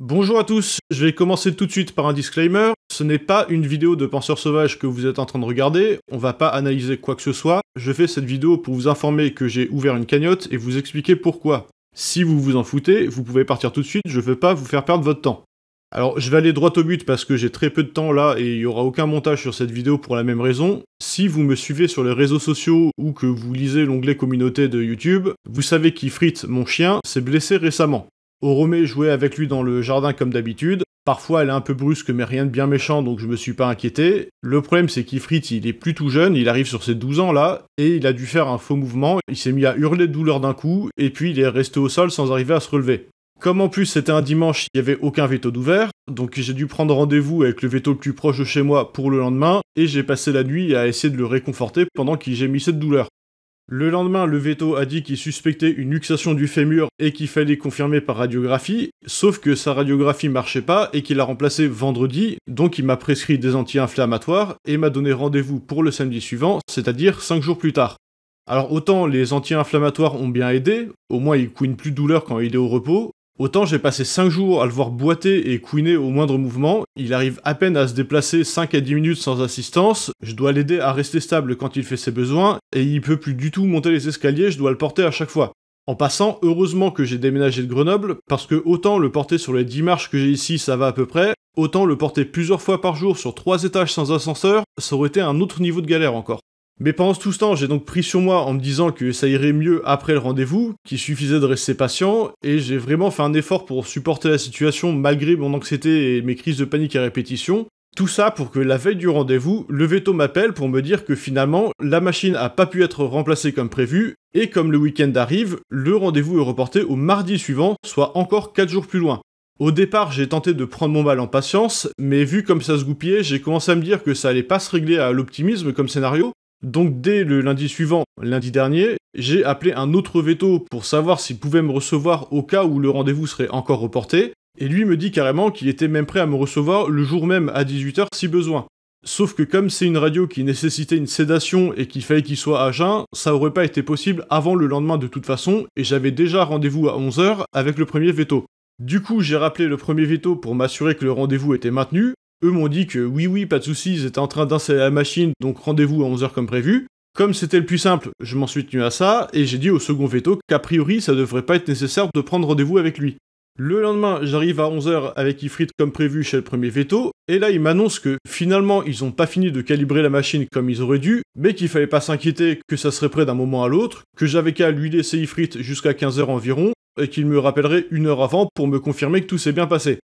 Bonjour à tous, je vais commencer tout de suite par un disclaimer. Ce n'est pas une vidéo de penseur sauvage que vous êtes en train de regarder, on va pas analyser quoi que ce soit. Je fais cette vidéo pour vous informer que j'ai ouvert une cagnotte et vous expliquer pourquoi. Si vous vous en foutez, vous pouvez partir tout de suite, je veux pas vous faire perdre votre temps. Alors, je vais aller droit au but parce que j'ai très peu de temps là et il n'y aura aucun montage sur cette vidéo pour la même raison. Si vous me suivez sur les réseaux sociaux ou que vous lisez l'onglet communauté de YouTube, vous savez qu'Ifrit, mon chien, s'est blessé récemment. Oromé jouait avec lui dans le jardin comme d'habitude. Parfois, elle est un peu brusque, mais rien de bien méchant, donc je me suis pas inquiété. Le problème, c'est qu'Ifrit, il est plus tout jeune, il arrive sur ses 12 ans là, et il a dû faire un faux mouvement. Il s'est mis à hurler de douleur d'un coup, et puis il est resté au sol sans arriver à se relever. Comme en plus c'était un dimanche, il n'y avait aucun veto d'ouvert, donc j'ai dû prendre rendez-vous avec le veto le plus proche de chez moi pour le lendemain, et j'ai passé la nuit à essayer de le réconforter pendant qu'il gémissait de douleur. Le lendemain, le veto a dit qu'il suspectait une luxation du fémur et qu'il fallait confirmer par radiographie, sauf que sa radiographie marchait pas et qu'il a remplacé vendredi, donc il m'a prescrit des anti-inflammatoires et m'a donné rendez-vous pour le samedi suivant, c'est-à-dire 5 jours plus tard. Alors autant les anti-inflammatoires ont bien aidé, au moins il couine plus de douleur quand il est au repos, Autant j'ai passé 5 jours à le voir boiter et couiner au moindre mouvement, il arrive à peine à se déplacer 5 à 10 minutes sans assistance, je dois l'aider à rester stable quand il fait ses besoins, et il peut plus du tout monter les escaliers, je dois le porter à chaque fois. En passant, heureusement que j'ai déménagé de Grenoble, parce que autant le porter sur les 10 marches que j'ai ici ça va à peu près, autant le porter plusieurs fois par jour sur 3 étages sans ascenseur, ça aurait été un autre niveau de galère encore. Mais pendant tout ce temps, j'ai donc pris sur moi en me disant que ça irait mieux après le rendez-vous, qu'il suffisait de rester patient, et j'ai vraiment fait un effort pour supporter la situation malgré mon anxiété et mes crises de panique à répétition. Tout ça pour que la veille du rendez-vous, le veto m'appelle pour me dire que finalement, la machine a pas pu être remplacée comme prévu, et comme le week-end arrive, le rendez-vous est reporté au mardi suivant, soit encore 4 jours plus loin. Au départ, j'ai tenté de prendre mon mal en patience, mais vu comme ça se goupillait, j'ai commencé à me dire que ça allait pas se régler à l'optimisme comme scénario, donc dès le lundi suivant, lundi dernier, j'ai appelé un autre veto pour savoir s'il pouvait me recevoir au cas où le rendez-vous serait encore reporté, et lui me dit carrément qu'il était même prêt à me recevoir le jour même à 18h si besoin. Sauf que comme c'est une radio qui nécessitait une sédation et qu'il fallait qu'il soit à jeun, ça aurait pas été possible avant le lendemain de toute façon, et j'avais déjà rendez-vous à 11h avec le premier veto. Du coup, j'ai rappelé le premier veto pour m'assurer que le rendez-vous était maintenu, eux m'ont dit que oui, oui, pas de soucis, ils étaient en train d'installer la machine, donc rendez-vous à 11h comme prévu. Comme c'était le plus simple, je m'en suis tenu à ça, et j'ai dit au second veto qu'a priori ça devrait pas être nécessaire de prendre rendez-vous avec lui. Le lendemain, j'arrive à 11h avec Ifrit comme prévu chez le premier veto, et là il m'annonce que finalement ils ont pas fini de calibrer la machine comme ils auraient dû, mais qu'il fallait pas s'inquiéter que ça serait prêt d'un moment à l'autre, que j'avais qu'à lui laisser Ifrit jusqu'à 15h environ, et qu'il me rappellerait une heure avant pour me confirmer que tout s'est bien passé.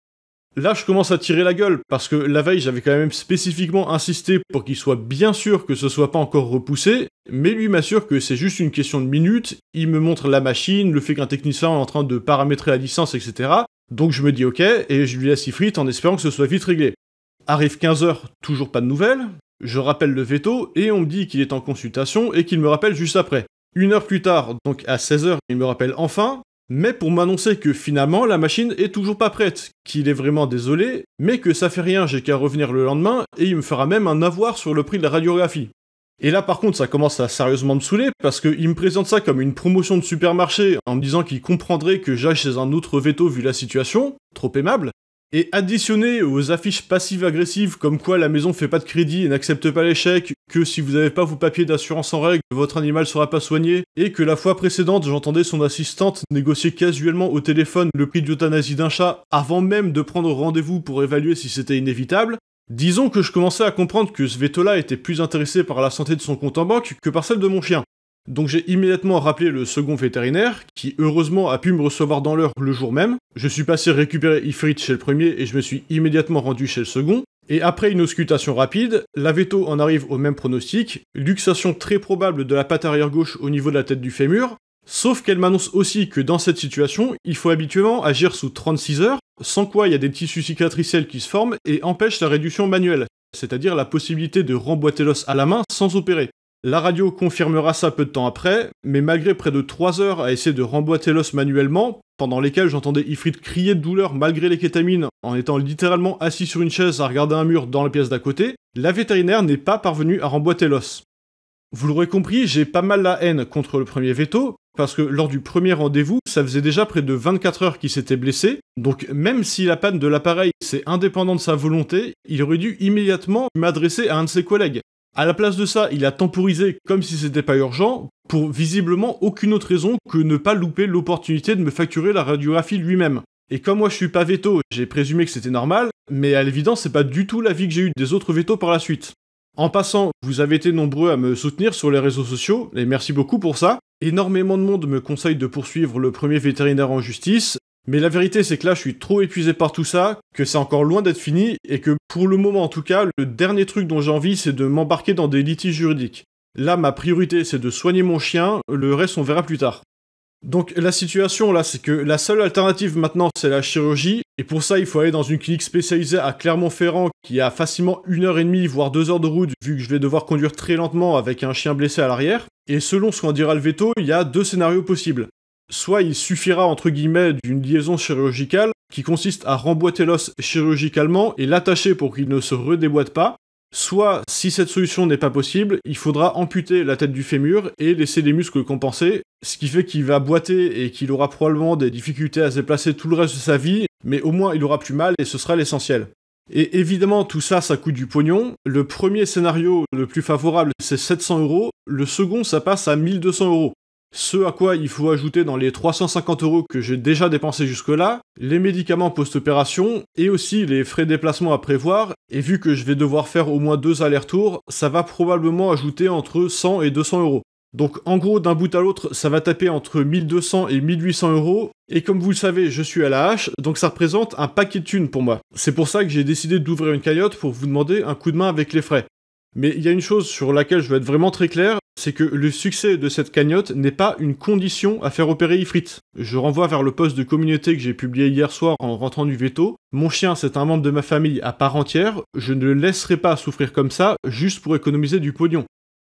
Là, je commence à tirer la gueule, parce que la veille, j'avais quand même spécifiquement insisté pour qu'il soit bien sûr que ce soit pas encore repoussé, mais lui m'assure que c'est juste une question de minutes, il me montre la machine, le fait qu'un technicien est en train de paramétrer la licence, etc. Donc je me dis ok, et je lui laisse Ifrit en espérant que ce soit vite réglé. Arrive 15h, toujours pas de nouvelles, je rappelle le veto, et on me dit qu'il est en consultation et qu'il me rappelle juste après. Une heure plus tard, donc à 16h, il me rappelle enfin, mais pour m'annoncer que finalement la machine est toujours pas prête, qu'il est vraiment désolé, mais que ça fait rien, j'ai qu'à revenir le lendemain et il me fera même un avoir sur le prix de la radiographie. Et là par contre ça commence à sérieusement me saouler parce qu'il me présente ça comme une promotion de supermarché en me disant qu'il comprendrait que j'aille chez un autre veto vu la situation, trop aimable, et additionné aux affiches passives-agressives comme quoi la maison fait pas de crédit et n'accepte pas l'échec, que si vous n'avez pas vos papiers d'assurance en règle, votre animal sera pas soigné, et que la fois précédente j'entendais son assistante négocier casuellement au téléphone le prix d'euthanasie d'un chat avant même de prendre rendez-vous pour évaluer si c'était inévitable, disons que je commençais à comprendre que Svetola était plus intéressé par la santé de son compte en banque que par celle de mon chien. Donc j'ai immédiatement rappelé le second vétérinaire, qui heureusement a pu me recevoir dans l'heure le jour même. Je suis passé récupérer Ifrit chez le premier et je me suis immédiatement rendu chez le second. Et après une auscultation rapide, la veto en arrive au même pronostic, luxation très probable de la patte arrière gauche au niveau de la tête du fémur, sauf qu'elle m'annonce aussi que dans cette situation, il faut habituellement agir sous 36 heures, sans quoi il y a des tissus cicatriciels qui se forment et empêchent la réduction manuelle, c'est-à-dire la possibilité de remboîter l'os à la main sans opérer. La radio confirmera ça peu de temps après, mais malgré près de 3 heures à essayer de remboîter l'os manuellement, pendant lesquelles j'entendais Ifrit crier de douleur malgré les kétamines en étant littéralement assis sur une chaise à regarder un mur dans la pièce d'à côté, la vétérinaire n'est pas parvenue à remboîter l'os. Vous l'aurez compris, j'ai pas mal la haine contre le premier veto, parce que lors du premier rendez-vous, ça faisait déjà près de 24 heures qu'il s'était blessé, donc même si la panne de l'appareil c'est indépendant de sa volonté, il aurait dû immédiatement m'adresser à un de ses collègues, à la place de ça, il a temporisé comme si c'était pas urgent, pour visiblement aucune autre raison que ne pas louper l'opportunité de me facturer la radiographie lui-même. Et comme moi je suis pas veto, j'ai présumé que c'était normal, mais à l'évidence c'est pas du tout l'avis que j'ai eu des autres vétos par la suite. En passant, vous avez été nombreux à me soutenir sur les réseaux sociaux, et merci beaucoup pour ça. Énormément de monde me conseille de poursuivre le premier vétérinaire en justice, mais la vérité, c'est que là, je suis trop épuisé par tout ça, que c'est encore loin d'être fini, et que pour le moment, en tout cas, le dernier truc dont j'ai envie, c'est de m'embarquer dans des litiges juridiques. Là, ma priorité, c'est de soigner mon chien, le reste, on verra plus tard. Donc la situation là, c'est que la seule alternative maintenant, c'est la chirurgie, et pour ça, il faut aller dans une clinique spécialisée à Clermont-Ferrand, qui a facilement une heure et demie, voire deux heures de route, vu que je vais devoir conduire très lentement avec un chien blessé à l'arrière. Et selon ce qu'en dira le veto, il y a deux scénarios possibles soit il suffira entre guillemets d'une liaison chirurgicale qui consiste à remboîter l'os chirurgicalement et l'attacher pour qu'il ne se redéboîte pas, soit si cette solution n'est pas possible, il faudra amputer la tête du fémur et laisser les muscles compenser, ce qui fait qu'il va boiter et qu'il aura probablement des difficultés à se déplacer tout le reste de sa vie, mais au moins il aura plus mal et ce sera l'essentiel. Et évidemment, tout ça, ça coûte du pognon. Le premier scénario le plus favorable, c'est 700 euros. Le second, ça passe à 1200 euros. Ce à quoi il faut ajouter dans les 350 euros que j'ai déjà dépensé jusque-là, les médicaments post-opération et aussi les frais de déplacement à prévoir, et vu que je vais devoir faire au moins deux allers-retours, ça va probablement ajouter entre 100 et 200 euros. Donc en gros, d'un bout à l'autre, ça va taper entre 1200 et 1800 euros. Et comme vous le savez, je suis à la hache, donc ça représente un paquet de thunes pour moi. C'est pour ça que j'ai décidé d'ouvrir une cagnotte pour vous demander un coup de main avec les frais. Mais il y a une chose sur laquelle je veux être vraiment très clair, c'est que le succès de cette cagnotte n'est pas une condition à faire opérer Ifrit. Je renvoie vers le poste de communauté que j'ai publié hier soir en rentrant du veto. Mon chien, c'est un membre de ma famille à part entière, je ne le laisserai pas souffrir comme ça juste pour économiser du pognon.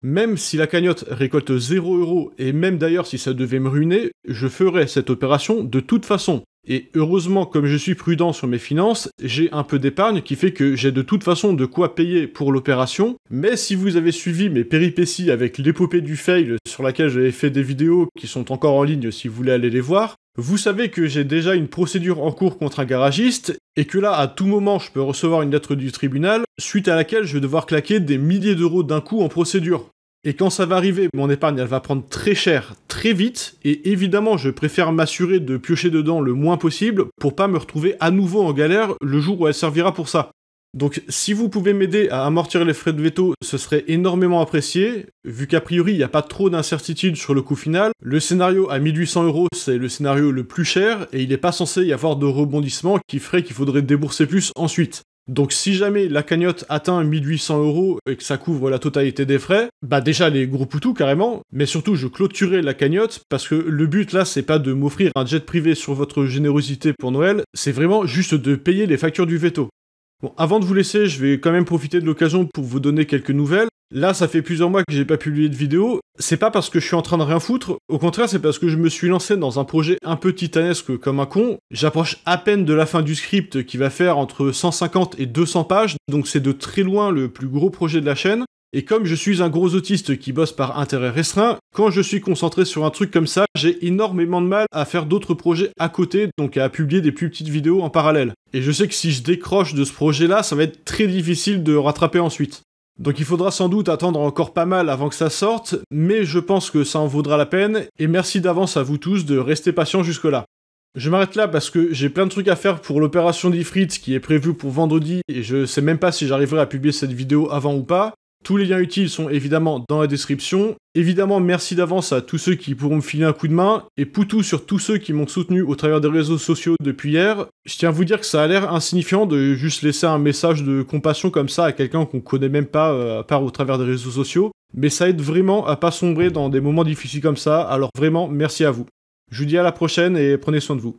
Même si la cagnotte récolte 0€ et même d'ailleurs si ça devait me ruiner, je ferai cette opération de toute façon. Et heureusement, comme je suis prudent sur mes finances, j'ai un peu d'épargne qui fait que j'ai de toute façon de quoi payer pour l'opération. Mais si vous avez suivi mes péripéties avec l'épopée du fail sur laquelle j'avais fait des vidéos qui sont encore en ligne si vous voulez aller les voir, vous savez que j'ai déjà une procédure en cours contre un garagiste et que là, à tout moment, je peux recevoir une lettre du tribunal suite à laquelle je vais devoir claquer des milliers d'euros d'un coup en procédure. Et quand ça va arriver, mon épargne, elle va prendre très cher, très vite. Et évidemment, je préfère m'assurer de piocher dedans le moins possible pour pas me retrouver à nouveau en galère le jour où elle servira pour ça. Donc, si vous pouvez m'aider à amortir les frais de veto, ce serait énormément apprécié. Vu qu'a priori, il n'y a pas trop d'incertitudes sur le coût final. Le scénario à 1800 euros, c'est le scénario le plus cher et il n'est pas censé y avoir de rebondissement qui ferait qu'il faudrait débourser plus ensuite. Donc si jamais la cagnotte atteint 1800 euros et que ça couvre la totalité des frais, bah déjà les gros poutous carrément, mais surtout je clôturerai la cagnotte parce que le but là c'est pas de m'offrir un jet privé sur votre générosité pour Noël, c'est vraiment juste de payer les factures du veto. Bon, avant de vous laisser, je vais quand même profiter de l'occasion pour vous donner quelques nouvelles. Là, ça fait plusieurs mois que j'ai pas publié de vidéo. C'est pas parce que je suis en train de rien foutre, au contraire, c'est parce que je me suis lancé dans un projet un peu titanesque comme un con. J'approche à peine de la fin du script qui va faire entre 150 et 200 pages, donc c'est de très loin le plus gros projet de la chaîne. Et comme je suis un gros autiste qui bosse par intérêt restreint, quand je suis concentré sur un truc comme ça, j'ai énormément de mal à faire d'autres projets à côté, donc à publier des plus petites vidéos en parallèle. Et je sais que si je décroche de ce projet-là, ça va être très difficile de rattraper ensuite. Donc il faudra sans doute attendre encore pas mal avant que ça sorte, mais je pense que ça en vaudra la peine, et merci d'avance à vous tous de rester patients jusque-là. Je m'arrête là parce que j'ai plein de trucs à faire pour l'opération d'Ifrit qui est prévue pour vendredi et je sais même pas si j'arriverai à publier cette vidéo avant ou pas. Tous les liens utiles sont évidemment dans la description. Évidemment, merci d'avance à tous ceux qui pourront me filer un coup de main, et poutou sur tous ceux qui m'ont soutenu au travers des réseaux sociaux depuis hier. Je tiens à vous dire que ça a l'air insignifiant de juste laisser un message de compassion comme ça à quelqu'un qu'on connaît même pas, euh, à part au travers des réseaux sociaux, mais ça aide vraiment à pas sombrer dans des moments difficiles comme ça, alors vraiment, merci à vous. Je vous dis à la prochaine et prenez soin de vous.